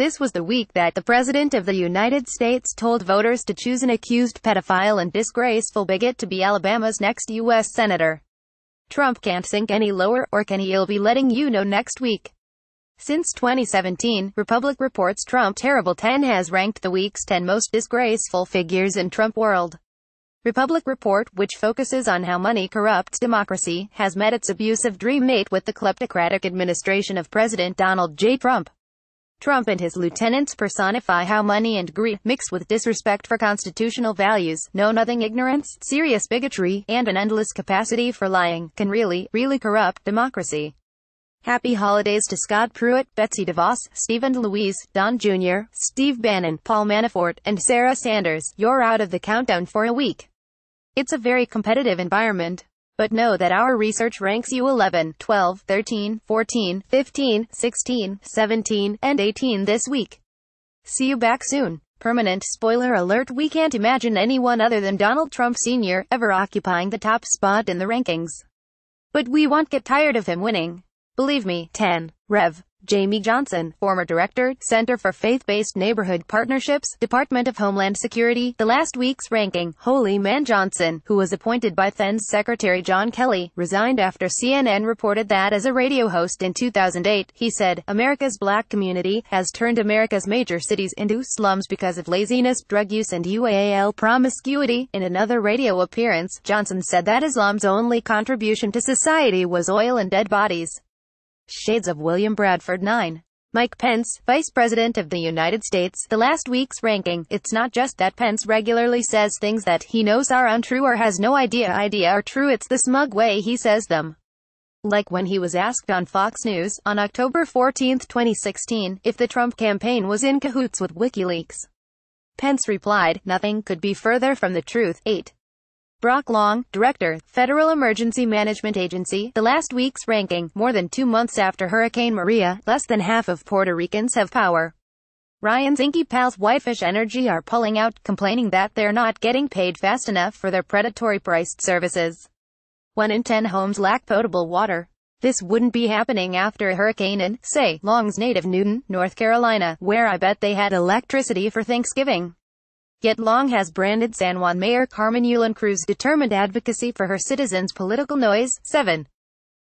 This was the week that the President of the United States told voters to choose an accused pedophile and disgraceful bigot to be Alabama's next U.S. Senator. Trump can't sink any lower, or can he'll be letting you know next week. Since 2017, Republic reports Trump Terrible 10 has ranked the week's 10 most disgraceful figures in Trump world. Republic Report, which focuses on how money corrupts democracy, has met its abusive dream mate with the kleptocratic administration of President Donald J. Trump. Trump and his lieutenants personify how money and greed, mixed with disrespect for constitutional values, know-nothing ignorance, serious bigotry, and an endless capacity for lying, can really, really corrupt democracy. Happy holidays to Scott Pruitt, Betsy DeVos, Stephen Louise Don Jr., Steve Bannon, Paul Manafort, and Sarah Sanders. You're out of the countdown for a week. It's a very competitive environment, but know that our research ranks you 11, 12, 13, 14, 15, 16, 17, and 18 this week. See you back soon. Permanent spoiler alert we can't imagine anyone other than Donald Trump Sr. ever occupying the top spot in the rankings. But we won't get tired of him winning. Believe me, 10. Rev. Jamie Johnson, former director, Center for Faith-Based Neighborhood Partnerships, Department of Homeland Security, the last week's ranking, Holy Man Johnson, who was appointed by then Secretary John Kelly, resigned after CNN reported that as a radio host in 2008, he said, America's black community has turned America's major cities into slums because of laziness, drug use and UAL promiscuity. In another radio appearance, Johnson said that Islam's only contribution to society was oil and dead bodies. Shades of William Bradford 9. Mike Pence, Vice President of the United States, the last week's ranking. It's not just that Pence regularly says things that he knows are untrue or has no idea idea are true, it's the smug way he says them. Like when he was asked on Fox News, on October 14, 2016, if the Trump campaign was in cahoots with WikiLeaks. Pence replied, nothing could be further from the truth. 8. Brock Long, Director, Federal Emergency Management Agency, the last week's ranking, more than two months after Hurricane Maria, less than half of Puerto Ricans have power. Ryan's inky pals Whitefish Energy are pulling out, complaining that they're not getting paid fast enough for their predatory priced services. One in ten homes lack potable water. This wouldn't be happening after a hurricane in, say, Long's native Newton, North Carolina, where I bet they had electricity for Thanksgiving yet Long has branded San Juan Mayor Carmen Yulon Cruz determined advocacy for her citizens political noise. 7.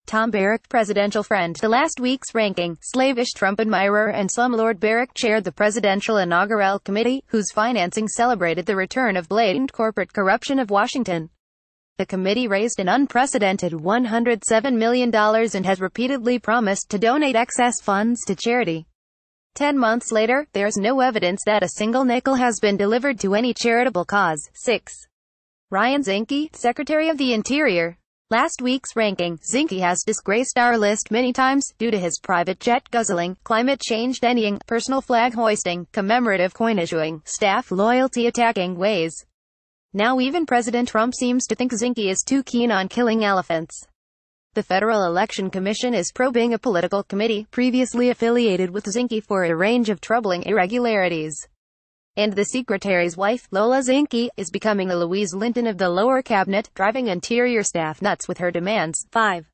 Tom Barrack presidential friend. The last week's ranking, slavish Trump admirer and slumlord Barrack chaired the presidential inaugural committee, whose financing celebrated the return of blatant corporate corruption of Washington. The committee raised an unprecedented $107 million and has repeatedly promised to donate excess funds to charity. Ten months later, there's no evidence that a single nickel has been delivered to any charitable cause. 6. Ryan Zinke, Secretary of the Interior. Last week's ranking, Zinke has disgraced our list many times, due to his private jet guzzling, climate change denying, personal flag hoisting, commemorative coin issuing, staff loyalty attacking ways. Now even President Trump seems to think Zinke is too keen on killing elephants. The Federal Election Commission is probing a political committee previously affiliated with Zinke for a range of troubling irregularities. And the secretary's wife, Lola Zinke, is becoming a Louise Linton of the lower cabinet, driving interior staff nuts with her demands. 5.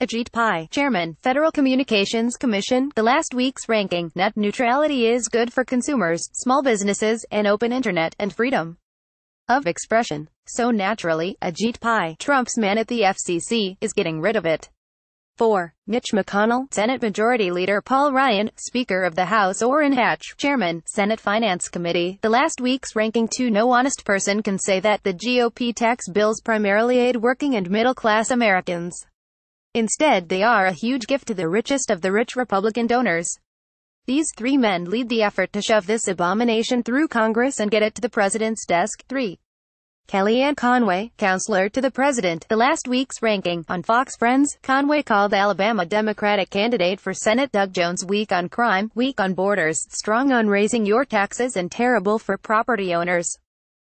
Ajit Pai, Chairman, Federal Communications Commission, the last week's ranking, net neutrality is good for consumers, small businesses, an open internet, and freedom of expression. So naturally, Ajit Pai, Trump's man at the FCC, is getting rid of it. 4. Mitch McConnell, Senate Majority Leader Paul Ryan, Speaker of the House Orrin Hatch, Chairman, Senate Finance Committee. The last week's ranking two no honest person can say that the GOP tax bills primarily aid working and middle-class Americans. Instead they are a huge gift to the richest of the rich Republican donors. These three men lead the effort to shove this abomination through Congress and get it to the president's desk. 3. Kellyanne Conway, counselor to the president. The last week's ranking on Fox Friends, Conway called Alabama Democratic candidate for Senate Doug Jones weak on crime, weak on borders, strong on raising your taxes and terrible for property owners.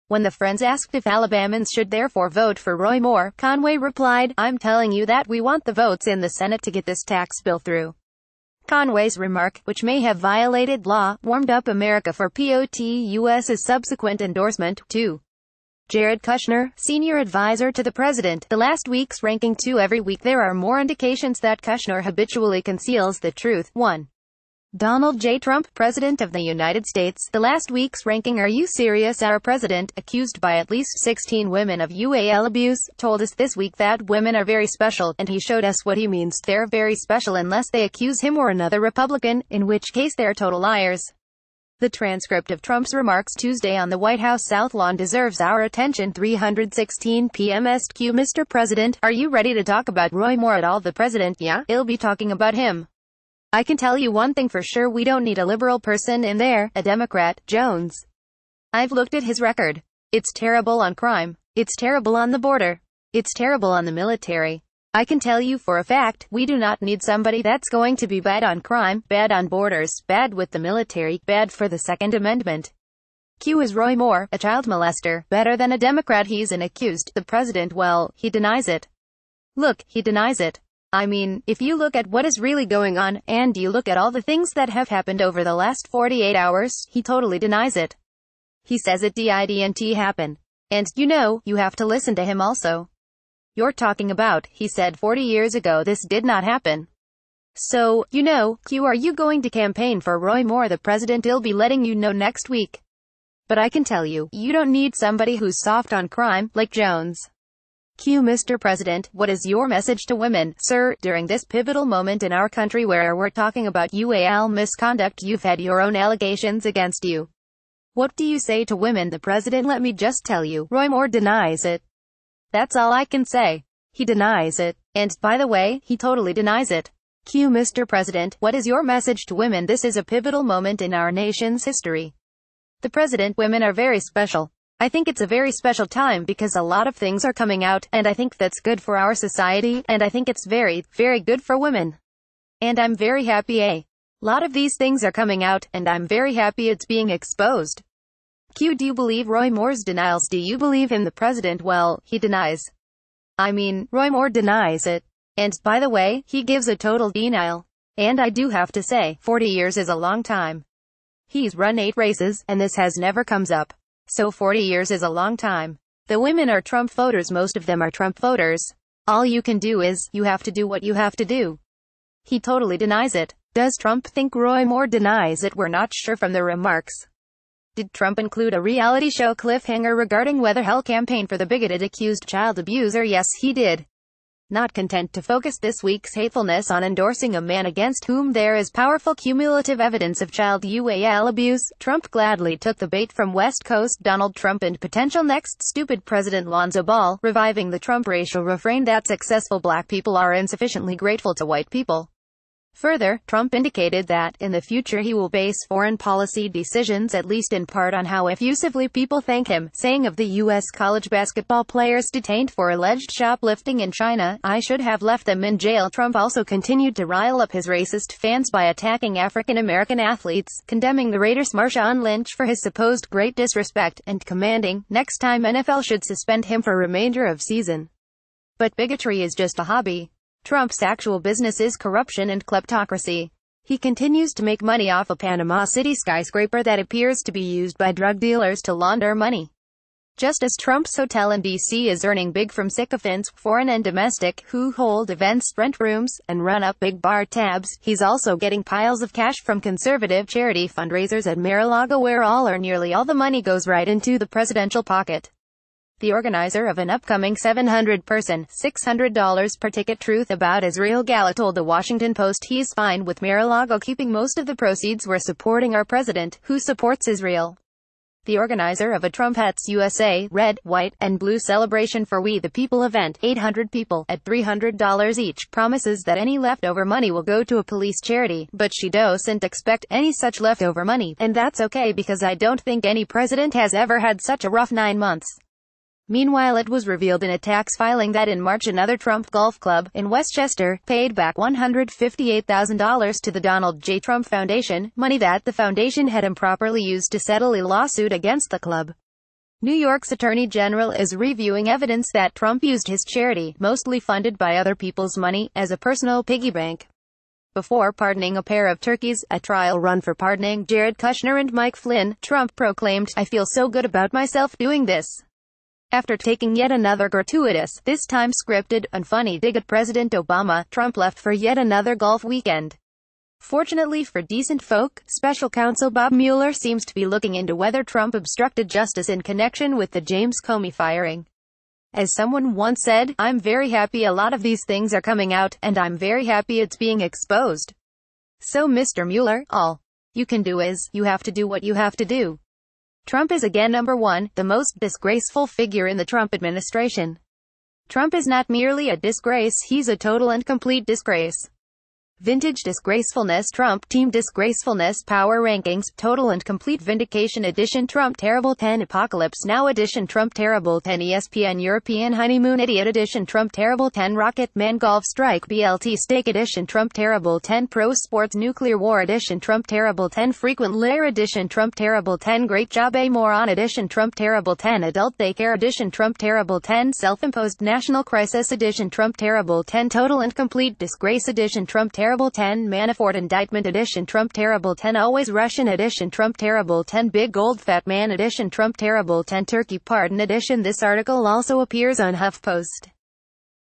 When the Friends asked if Alabamans should therefore vote for Roy Moore, Conway replied, I'm telling you that we want the votes in the Senate to get this tax bill through. Conway's remark, which may have violated law, warmed up America for POTUS's subsequent endorsement, too. Jared Kushner, senior advisor to the president, the last week's ranking 2 every week there are more indications that Kushner habitually conceals the truth. 1. Donald J. Trump, President of the United States, the last week's ranking Are You Serious? Our president, accused by at least 16 women of UAL abuse, told us this week that women are very special, and he showed us what he means. They're very special unless they accuse him or another Republican, in which case they're total liars. The transcript of Trump's remarks Tuesday on the White House South Lawn deserves our attention 316 p.m. SQ Mr. President, are you ready to talk about Roy Moore at all? The president, yeah, he'll be talking about him. I can tell you one thing for sure we don't need a liberal person in there, a Democrat, Jones. I've looked at his record. It's terrible on crime. It's terrible on the border. It's terrible on the military. I can tell you for a fact, we do not need somebody that's going to be bad on crime, bad on borders, bad with the military, bad for the Second Amendment. Q is Roy Moore, a child molester, better than a Democrat he's an accused, the president well, he denies it. Look, he denies it. I mean, if you look at what is really going on, and you look at all the things that have happened over the last 48 hours, he totally denies it. He says it didn't happen. And, you know, you have to listen to him also. You're talking about, he said 40 years ago this did not happen. So, you know, Q are you going to campaign for Roy Moore the president will be letting you know next week. But I can tell you, you don't need somebody who's soft on crime, like Jones. Q Mr. President, what is your message to women, sir, during this pivotal moment in our country where we're talking about UAL misconduct you've had your own allegations against you. What do you say to women? The president let me just tell you, Roy Moore denies it. That's all I can say. He denies it. And, by the way, he totally denies it. Q Mr. President, what is your message to women? This is a pivotal moment in our nation's history. The President, women are very special. I think it's a very special time because a lot of things are coming out, and I think that's good for our society, and I think it's very, very good for women. And I'm very happy a eh? lot of these things are coming out, and I'm very happy it's being exposed. Q. Do you believe Roy Moore's denials? Do you believe him the president? Well, he denies. I mean, Roy Moore denies it. And, by the way, he gives a total denial. And I do have to say, 40 years is a long time. He's run eight races, and this has never comes up. So 40 years is a long time. The women are Trump voters most of them are Trump voters. All you can do is, you have to do what you have to do. He totally denies it. Does Trump think Roy Moore denies it? We're not sure from the remarks. Did Trump include a reality show cliffhanger regarding whether hell campaign for the bigoted accused child abuser? Yes, he did. Not content to focus this week's hatefulness on endorsing a man against whom there is powerful cumulative evidence of child UAL abuse, Trump gladly took the bait from West Coast Donald Trump and potential next stupid President Lonzo Ball, reviving the Trump racial refrain that successful black people are insufficiently grateful to white people. Further, Trump indicated that, in the future he will base foreign policy decisions at least in part on how effusively people thank him, saying of the U.S. college basketball players detained for alleged shoplifting in China, I should have left them in jail. Trump also continued to rile up his racist fans by attacking African American athletes, condemning the Raiders' Marshawn Lynch for his supposed great disrespect, and commanding, next time NFL should suspend him for remainder of season. But bigotry is just a hobby. Trump's actual business is corruption and kleptocracy. He continues to make money off a Panama City skyscraper that appears to be used by drug dealers to launder money. Just as Trump's hotel in D.C. is earning big from sycophants, foreign and domestic, who hold events, rent rooms, and run up big bar tabs, he's also getting piles of cash from conservative charity fundraisers at Mar-a-Lago where all or nearly all the money goes right into the presidential pocket the organizer of an upcoming 700-person, $600 per ticket truth about Israel Gala told The Washington Post he's fine with Mar-a-Lago keeping most of the proceeds we're supporting our president, who supports Israel. The organizer of a Trump Hats USA, red, white, and blue celebration for We the People event, 800 people, at $300 each, promises that any leftover money will go to a police charity, but she doesn't expect any such leftover money, and that's okay because I don't think any president has ever had such a rough nine months. Meanwhile it was revealed in a tax filing that in March another Trump golf club, in Westchester, paid back $158,000 to the Donald J. Trump Foundation, money that the foundation had improperly used to settle a lawsuit against the club. New York's Attorney General is reviewing evidence that Trump used his charity, mostly funded by other people's money, as a personal piggy bank before pardoning a pair of turkeys, a trial run for pardoning Jared Kushner and Mike Flynn, Trump proclaimed, I feel so good about myself doing this. After taking yet another gratuitous, this time scripted, and funny dig at President Obama, Trump left for yet another golf weekend. Fortunately for decent folk, special counsel Bob Mueller seems to be looking into whether Trump obstructed justice in connection with the James Comey firing. As someone once said, I'm very happy a lot of these things are coming out, and I'm very happy it's being exposed. So Mr. Mueller, all you can do is, you have to do what you have to do. Trump is again number one, the most disgraceful figure in the Trump administration. Trump is not merely a disgrace, he's a total and complete disgrace. Vintage Disgracefulness Trump Team Disgracefulness Power Rankings Total and Complete Vindication Edition Trump Terrible 10 Apocalypse Now Edition Trump Terrible 10 ESPN European Honeymoon Idiot Edition Trump Terrible 10 Rocket Man Golf Strike BLT Steak Edition Trump Terrible 10 Pro Sports Nuclear War Edition Trump Terrible 10 Frequent Lair Edition Trump Terrible 10 Great Job A Moron Edition Trump Terrible 10 Adult Daycare Edition Trump Terrible 10 Self-Imposed National Crisis Edition Trump Terrible 10 Total and Complete Disgrace Edition Trump Terrible Terrible 10 Manafort Indictment Edition Trump Terrible 10 Always Russian Edition Trump Terrible 10 Big gold Fat Man Edition Trump Terrible 10 Turkey Pardon Edition This article also appears on HuffPost.